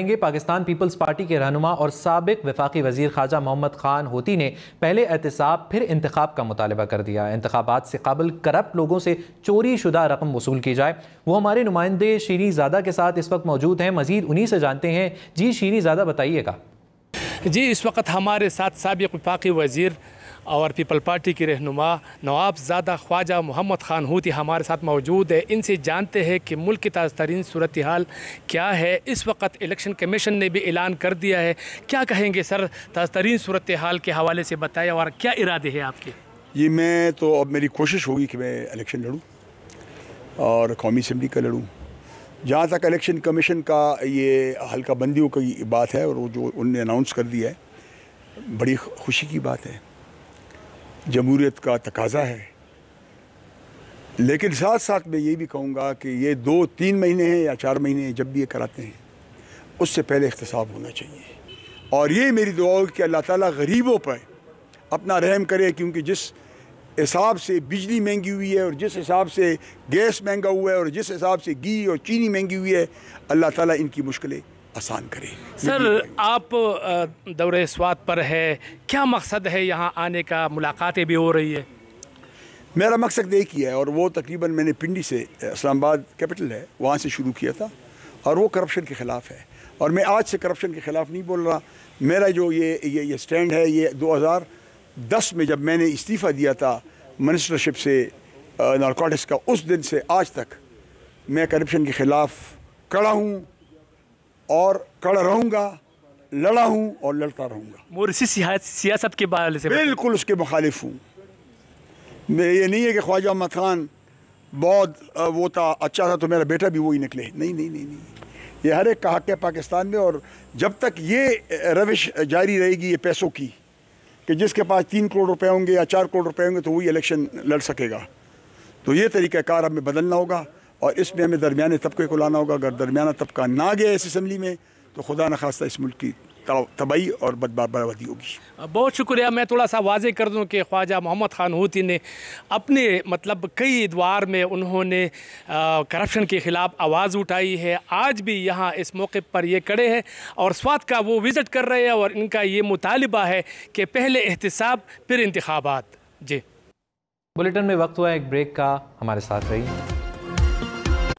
करेंगे Pakistan peoples party के रहनुमा और सबक विफाक वजीर ख्वाजा मोहम्मद खान होती ने पहले एहतसाब फिर इंतबाब का मुतालबा कर दिया इंतबात से कबल करप्ट लोगों से चोरी शुदा रकम वसूल की जाए वो हमारे नुमाइंदे शीरी ज़्यादा के साथ इस वक्त मौजूद हैं मजीद उन्हीं से जानते हैं जी शीरी ज़्यादा बताइएगा जी इस वक्त हमारे साथ सबक विफाक वजीर और पीपल पार्टी की रहनुमा नवाबजादा ख्वाजा मोहम्मद ख़ान होती हमारे साथ मौजूद है इनसे जानते हैं कि मुल्क की ताज़ तरीन सूरत हाल क्या है इस वक्त इलेक्शन कमीशन ने भी ऐलान कर दिया है क्या कहेंगे सर ताज़ तरीन सूरत हाल के हवाले से बताए और क्या इरादे हैं आपके ये मैं तो अब मेरी कोशिश होगी कि मैं इलेक्शन लड़ूँ और कौमी असम्बली का लड़ूँ जहाँ तक इलेक्शन कमीशन का ये हल्का बंदियों की बात है और वो जो उनने अनाउंस कर दिया है बड़ी खुशी की बात है जमहूरीत का तकाजा है लेकिन साथ साथ मैं ये भी कहूँगा कि ये दो तीन महीने हैं या चार महीने जब भी ये कराते हैं उससे पहले अख्तसाब होना चाहिए और ये मेरी दुआ है कि अल्लाह ताला गरीबों पर अपना रहम करे क्योंकि जिस हिसाब से बिजली महंगी हुई है और जिस हिसाब से गैस महंगा हुआ है और जिस हिसाब से घी और चीनी महंगी हुई है अल्लाह ताला इनकी मुश्किलें आसान करें सर आप दौरे स्वाद पर है क्या मकसद है यहाँ आने का मुलाकातें भी हो रही है मेरा मकसद एक ही है और वो तकरीबन मैंने पिंडी से इस्लामाबाद कैपिटल है वहाँ से शुरू किया था और वो करप्शन के ख़िलाफ़ है और मैं आज से करप्शन के ख़िलाफ़ नहीं बोल रहा मेरा जो ये ये ये स्टैंड है ये 2010 में जब मैंने इस्तीफ़ा दिया था मिनिस्टरशिप से नारकोटिक्स का उस दिन से आज तक मैं करप्शन के ख़िलाफ़ कड़ा हूँ और कड़ रहूँगा लड़ा हूँ और लड़ता रहूँगा वो इसी सियासत के बारे से बिल्कुल उसके मुखालिफ हूँ मैं ये नहीं है कि ख्वाजा अहमद खान बहुत वो था अच्छा था तो मेरा बेटा भी वही निकले नहीं नहीं नहीं नहीं ये हर एक का हक है पाकिस्तान में और जब तक ये रविश जारी रहेगी ये पैसों की कि जिसके पास तीन करोड़ रुपए होंगे या चार करोड़ रुपए होंगे तो वही इलेक्शन लड़ सकेगा तो ये तरीक़ाकार हमें बदलना होगा और इसमें हमें दरमियाने तबके को लाना होगा अगर दरमियाना तबका ना गया इस असम्बली में तो खुदा न खास्ता इस मुल्क की तबाही और बदबारदी होगी बहुत शुक्रिया मैं थोड़ा सा वाजे कर दूं कि ख्वाजा मोहम्मद खान हूती ने अपने मतलब कई इतवार में उन्होंने करप्शन के ख़िलाफ़ आवाज़ उठाई है आज भी यहाँ इस मौके पर ये कड़े हैं और स्वाद का वो विज़िट कर रहे हैं और इनका ये मुतालबा है कि पहले एहतसाब फिर इंतबात जी बुलेटिन में वक्त हुआ एक ब्रेक का हमारे साथ रही